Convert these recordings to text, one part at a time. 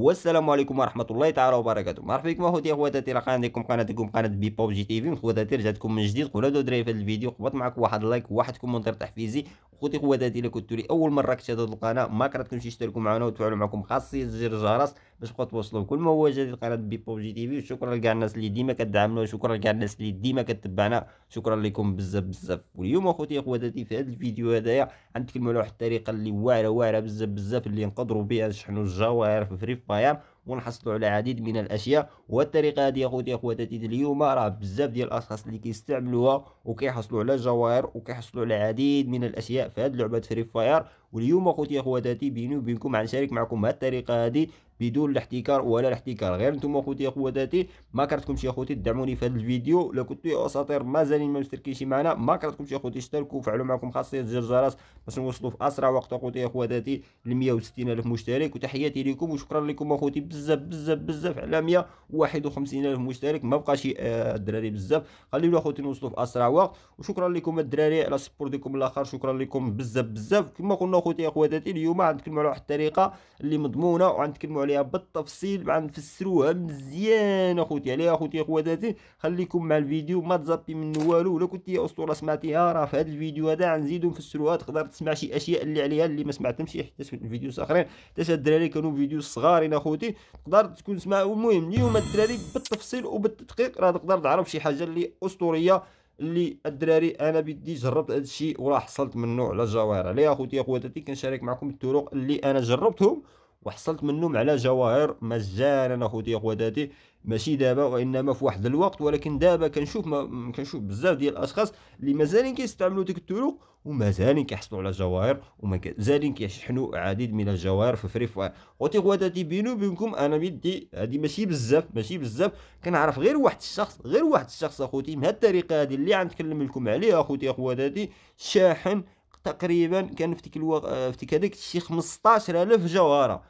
والسلام عليكم ورحمه الله تعالى وبركاته مرحبا بكم اخوتي اخواتاتي راه عندكم قناتكم قناه بي بوب جي تي في خواتاتي رجعتكم من جديد دو دري في الفيديو قبط معكم واحد لايك وواحد كومونتير تحفيزي خوتي خواتاتي الا كنتو لي اول مره كتشاهدوا هاد القناه ما كرهتكمش تشتركوا معنا وتفعلوا معكم خاصيه زر الجرس باش تبقاو توصلوا كل ما هو جديد قناه بيبو جي تي في وشكرا لكاع الناس اللي ديما كدعمنا وشكرا لكاع الناس اللي ديما كتبعنا شكرا لكم بزاف بزاف واليوم اخوتي خواتاتي في هذا الفيديو هذايا غنتكلموا على واحد الطريقه اللي واعره واعره بزاف بزاف اللي نقدروا بها نشحنوا الجواهر في فري فاير ونحصلوا على العديد من الاشياء والطريقه هذه اخوتي خوتي اخواتاتي اليوم راه بزاف ديال الاشخاص اللي كيستعملوها وكيحصلوا على الجواهر وكيحصلوا على العديد من الاشياء في هذه لعبه فري فاير واليوم اخوتي اخواتاتي بيني وبينكم غنشارك معكم هذه الطريقه هذه بدون الاحتكار ولا الاحتكار غير نتوما اخوتي خواتاتي ما كرهتكمش يا اخوتي تدعموني في هذا الفيديو لو كنتو اساطير مازالين ما مشتركينش معنا ما كرهتكمش يا اخوتي اشتركوا وفعلوا معكم خاصيه زر الجرس باش نوصلوا في اسرع وقت اخوتي اخواتاتي ل 160 الف مشترك وتحياتي لكم وشكرا لكم اخوتي بزاف بزاف بزاف على 151 الف مشترك ما بقاش آه، الدراري بزاف خليونا اخوتي نوصلوا في اسرع وقت وشكرا لكم الدراري على السبور ديالكم الاخر شكرا لكم بزاف بزاف كما قلنا اخوتي اخواتاتي اليوم غنتكلموا على واحد الطريقه اللي مضمونه وغنتكلموا عليها بالتفصيل نفسروها مزيان اخوتي عليها اخوتي خواتاتي خليكم مع الفيديو ما تزبي منه والو ولا كنتي اسطوره سمعتيها راه في هذا الفيديو هذا غنزيدو نفسروها تقدر تسمع شي اشياء اللي عليها اللي ما سمعتهمش حتى في الفيديو الاخرين حتى الدراري كانوا فيديو صغارين اخوتي تقدر تكون سمع المهم اليوم الدراري بالتفصيل وبالتدقيق راه تقدر تعرف شي حاجه اللي اسطوريه اللي الدراري انا بدي جربت هذا الشيء وراه حصلت منه على جواهر عليه اخوتي اخواتاتي كنشارك معكم الطرق اللي انا جربتهم وحصلت منهم على جواهر مجانا اخوتي اخواتاتي ماشي دابا وانما في واحد الوقت ولكن دابا كنشوف ما كنشوف بزاف ديال الاشخاص اللي مازالين كيستعملوا ديك الطرق ومازالين كيحصلوا على جواهر ومازالين كيشحنوا عديد من الجواهر في فري فاير خوتي خواتاتي بينو بينكم انا بيدي هادي ماشي بزاف ماشي بزاف كنعرف غير واحد الشخص غير واحد الشخص اخوتي بهاد الطريقه هذه اللي غنتكلم لكم عليها اخوتي اخواتاتي شاحن تقريبا كان في ديك الوقت آه، في هذاك الشيء 15000 جوهره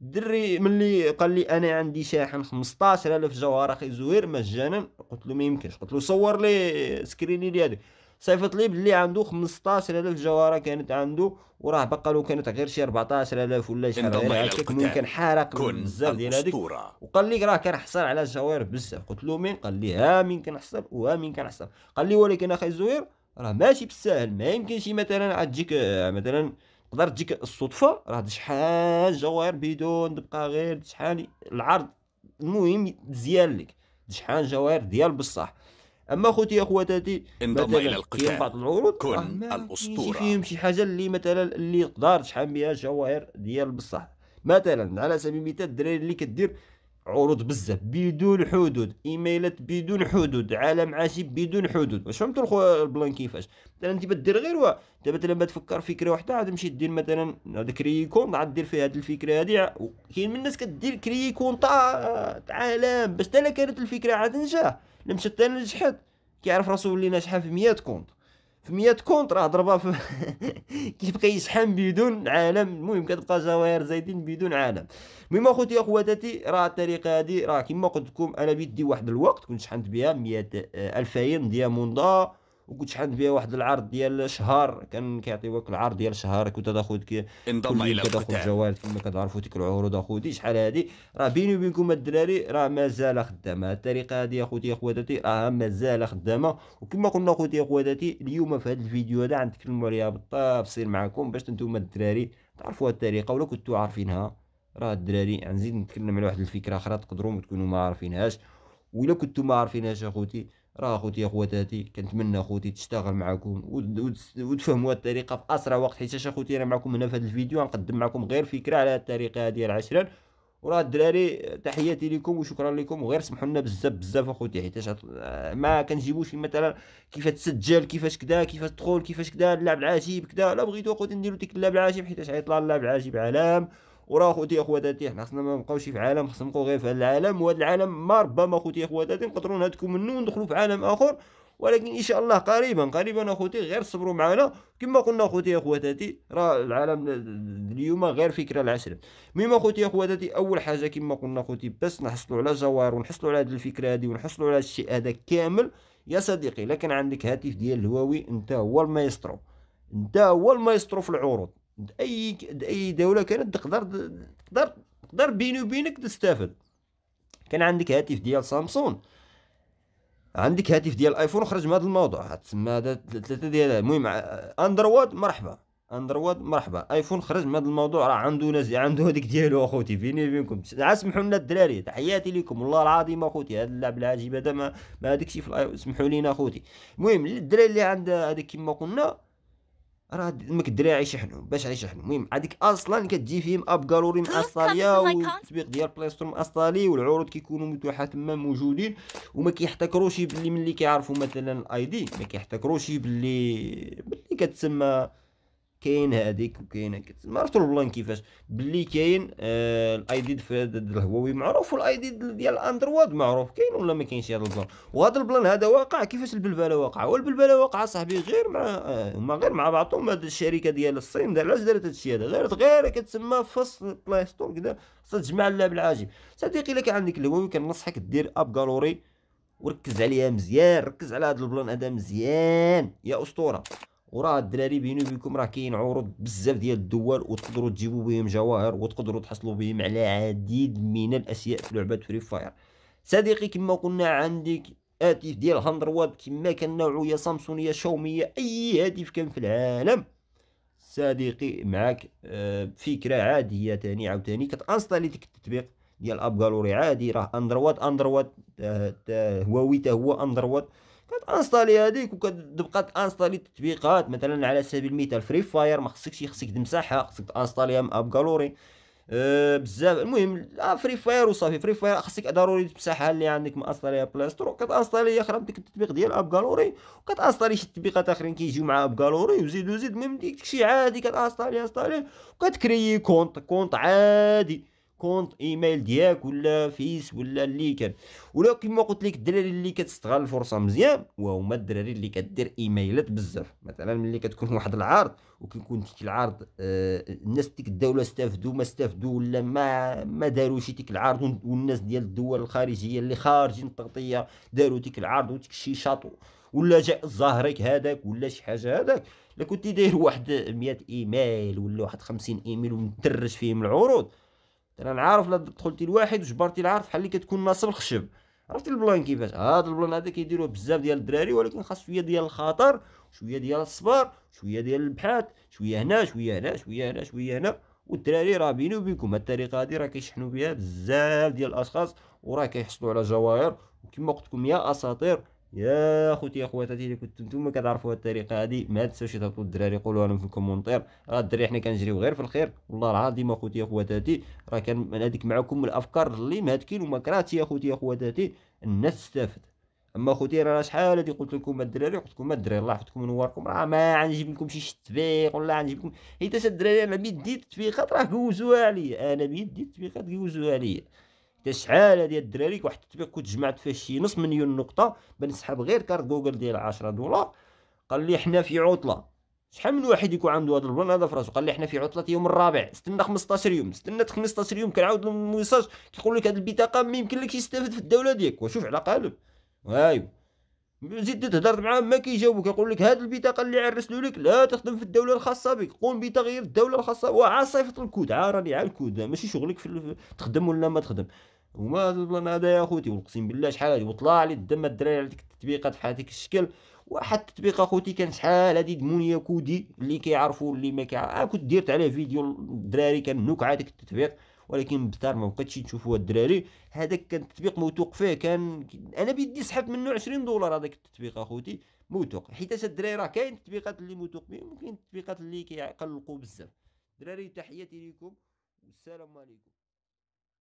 دري ملي قال لي انا عندي شاحن 15000 جوهره اخي زهير مجانا قلت له ما يمكنش قلت له صور لي سكريني لي هذاك صيفط لي بلي عنده 15000 جوهره كانت عنده وراه بقى له كانت غير شي 14000 ولا شي حاجه هكاك كان حارق بزاف ديال هذيك وقال لي راه كنحصل على الجواهر بزاف قلت له مين قال لي ها مين كنحصل وها مين كنحصل قال لي ولكن اخي زهير راه ماشي بالساهل ما يمكنش مثلا عاد تجيك آه، مثلا تقدر تجيك الصدفه راه شحال جواهر بدون تبقى غير شحال العرض المهم مزيان لك شحال جواهر ديال بصح اما خوتي اخواتاتي انضم الى القتال بعض العروض كن آه الاسطوره فيهم شي حاجه اللي مثلا اللي تقدر تشحال بها جواهر ديال بصح مثلا على سبيل المثال الدراري اللي كدير عروض بزاف بدون حدود ايميلات بدون حدود عالم عاشي بدون حدود واش فهمتوا الخو البلان كيفاش مثلا انت بدير غير و انت مثلا بتفكر فكره واحده عاد تمشي دير مثلا هذا كري كونت عاد دير فيها هذه الفكره هذه كاين من الناس كدير كري كونت آه، عالم باش تلا كانت الفكره عاد نجح لمشات مشات نجحت كيعرف راسو ولينا شحال في 100 كونت في 100 كونت راه ضربها في كيبقى يشحن بدون عالم المهم كتبقى جواهر زايدين بدون عالم المهم اخوتي اخواتاتي راه الطريقه هذه راه كما قلت لكم انا بيدي واحد الوقت كنت شحنت بها 100 2000 دياموندا وكنت شحال بها واحد العرض ديال شهر كان كيعطيوك العرض ديال شهر كنت تاخذ كي انضم الى كتاخذ الجوال كما كتعرفوا ديك العروض اخوتي شحال هادي راه بيني وبينكم الدراري راه مازال خدامه الطريقه هادي اخوتي اخواتاتي راه مازال خدامه وكما قلنا اخوتي اخواتاتي اليوم في هذا الفيديو هذا غنتكلموا عليها بالتفصيل معكم باش نتوما الدراري تعرفوا هاد الطريقه ولا كنتو عارفينها راه الدراري غنزيد يعني نتكلم على واحد الفكره اخرى تقدروا ما تكونوا ما عارفينهاش وإلا كنتو ما عارفينهاش اخوتي راه اخوتي اخواتاتي كنتمنى اخوتي تشتغل معكم وتفهموا الطريقه في اسرع وقت حيت اخوتي انا معكم هنا في هذا الفيديو غنقدم معكم غير فكره على الطريقه هادي العشرة وراه الدراري تحياتي لكم وشكرا لكم وغير سمحوا لنا بزاف بزاف اخوتي حيت ما كنجيبوش مثلا كيف تسجل كيفاش كدا كيفاش تدخل كيفاش كدا اللعب العجيب كدا لا بغيتو اخوتي نديرو ديك اللعب العجيب حيت غيطلع اللعب العجيب علام وراه خوتي اخواتاتي حنا خصنا ما نبقاوش في عالم خصنا نبقاو غير في هذا العالم وهذا العالم ما ربما خوتي اخواتاتي نقدروا نهدكم منه وندخلوا في عالم اخر ولكن ان شاء الله قريبا قريبا اخوتي غير صبروا معنا كما قلنا اخوتي اخواتاتي راه العالم اليوم غير فكره العشره مما اخوتي اخواتاتي اول حاجه كما قلنا اخوتي بس نحصلوا على جوار ونحصلوا على هذه الفكره هذه ونحصلوا على الشيء هذا كامل يا صديقي لكن عندك هاتف ديال الهواوي انت هو المايسترو انت هو المايسترو في العروض اي اي دوله كانت تقدر تقدر تقدر بيني وبينك تستافد كان عندك هاتف ديال سامسونج عندك هاتف ديال ايفون خرج من هذا الموضوع تسمى هذا ثلاثه ديال المهم اندرواد مرحبا اندرواد مرحبا ايفون خرج من هذا الموضوع راه عنده ناس عنده هذيك ديالو اخوتي بيني وبينكم اسمحوا لنا الدراري تحياتي لكم والله العظيم اخوتي هذا اللعب العجيب هذا ما ما هذاك شي اسمحوا لينا اخوتي المهم الدراري اللي عنده هذيك كما قلنا راه امك الدراري حلو باش حلو المهم هذيك اصلا كتجي فيهم اب جالوري مأصالية والتطبيق ديال بلاي ستور مأصالي والعروض كيكونوا متاحه تما موجودين وما كيحتكروش باللي ملي كيعرفوا مثلا الاي دي ما كيحتكروش باللي باللي كتسمى كاين هذيك وكاين هكا ما عرفت البلان كيفاش بلي كاين الاي دي ديال الهواوي معروف دي ديال الاندرواد معروف كاين ولا ما كاينش هذا البلان وهذا البلان هذا واقع كيفاش البلبله واقعه والبلبله واقعه صاحبي غير مع آه، هما آه غير مع بعضهم هذه الشركه ديال الصين دار علاش دارت هذا الشيء هذا دارت غير كتسمى فصل بلاي ستور كذا تجمع اللعب العاجب صديقي الا كان عندك الهواوي كنصحك دير اب جالوري وركز عليها مزيان ركز على هذا البلان هذا مزيان يا اسطوره وراه الدراري بيني وبينكم راه كاين عروض بزاف ديال الدول وتقدروا تجيبوا بهم جواهر وتقدروا تحصلوا بهم على عديد من الاشياء في لعبه فري فاير صديقي كما قلنا عندك هاتف ديال هاندرواد كما كان نوعو يا سامسونج يا شاومي اي هاتف كان في العالم صديقي معاك آه، فكره عاديه تاني عاوتاني كتانستالي ديك التطبيق ديال اب جالوري عادي راه اندرواد اندرواد آه، هواوي حتى هو اندرواد كتانستالي هذيك وكتبقى تانستالي التطبيقات مثلا على سبيل المثال فري فاير ما خصكش خصك تمسحها خصك تانستاليها من اب جالوري أه بزاف المهم لا فري فاير وصافي فري فاير خصك ضروري تمسحها اللي عندك ما انستاليها بلاي ستور كتانستالي اخرى ديك التطبيق ديال اب جالوري وكتانستالي شي تطبيقات اخرين كيجيو مع اب جالوري وزيد وزيد المهم ديك شي عادي كتانستالي انستالي وكتكريي كونط كونط عادي كونت ايميل ديالك ولا فيس ولا اللي كان ولا كما قلت لك الدراري اللي كتستغل الفرصه مزيان وهما الدراري اللي كدير ايميلات بزاف مثلا ملي كتكون واحد العرض وكيكون ديك العرض آه الناس ديك الدوله استافدوا ما استافدوا ولا ما ما داروش ديك العرض والناس ديال الدول الخارجيه اللي خارجين التغطيه داروا ديك العرض وديك الشيء شاطو ولا جاء ظهرك هذاك ولا شي حاجه هذاك لا كنتي داير واحد 100 ايميل ولا واحد 50 ايميل ومدرج فيهم العروض يعني انا عارف لا دخلتي لواحد وجبرتي العارف بحال اللي كتكون ناصب الخشب عرفتي البلان كيفاش هذا آه، البلان هذا كيديروه بزاف ديال الدراري ولكن خاص شويه ديال الخطر شويه ديال الصبر شويه ديال البحث شويه هنا شويه هنا شويه هنا شويه هنا والدراري راه بيني وبينكم هاد الطريقه هادي راه كيشحنوا بها بزاف ديال الاشخاص وراه كيحصلوا على جواهر وكما قلت لكم يا اساطير يا خوتي يا اللي كنتو نتوما كتعرفوا الطريقه هذه ما تنساوش تهبطوا الدراري قولوا لهم في الكومونتير راه الدراري حنا كنجريو غير في الخير والله العظيم اخوتي يا راه كان هذيك معكم الافكار اللي مهاتكين وما كراتي يا اخوتي يا الناس تستافد اما خوتي راه شحال هادي قلت لكم الدراري قلت لكم الدراري الله يحفظكم نوركم راه ما غنجيب لكم شي تطبيق ولا غنجيب لكم حيت الدراري انا بيدي التطبيقات راه كوزوها عليا انا بيدي التطبيقات كوزوها عليا حتى شحال ديال الدراري واحد التطبيق كنت جمعت فيه شي نص مليون نقطه بنسحب غير كارت جوجل ديال 10 دولار قال لي حنا في عطله شحال من واحد يكون عنده هذا البلان هذا في راسو قال لي حنا في عطله يوم الرابع استنى 15 يوم استنى 15 يوم كنعاود لهم الميساج كيقول لك هذه البطاقه ما لكش يستافد في الدوله ديالك وشوف على قالب وايو زيد تهضر معاهم ما كيجاوبك يقول لك هذه البطاقه اللي عرسلو لك لا تخدم في الدوله الخاصه بك قم بتغيير الدوله الخاصه وعا الكود عا راني عا الكود ماشي شغلك في تخدم ولا ما تخدم وما هذا يا خوتي اقسم بالله شحال هادي وطلع لي الدم الدراري على ديك التطبيقات بحال هذيك الشكل واحد التطبيق اخوتي كان شحال هادي دمونيا كودي اللي كيعرفوا اللي ما كيعرف انا آه، كنت ديرت عليه فيديو الدراري كان على ديك التطبيق ولكن بثار ما بقيتش نشوفوها الدراري هذاك كان التطبيق موثوق فيه كان انا بيدي سحبت منه 20 دولار هذاك التطبيق اخوتي موثوق حيت الدراري راه كاين التطبيقات اللي موثوق بهم وكاين التطبيقات اللي كيقلقوا بزاف دراري تحياتي ليكم والسلام عليكم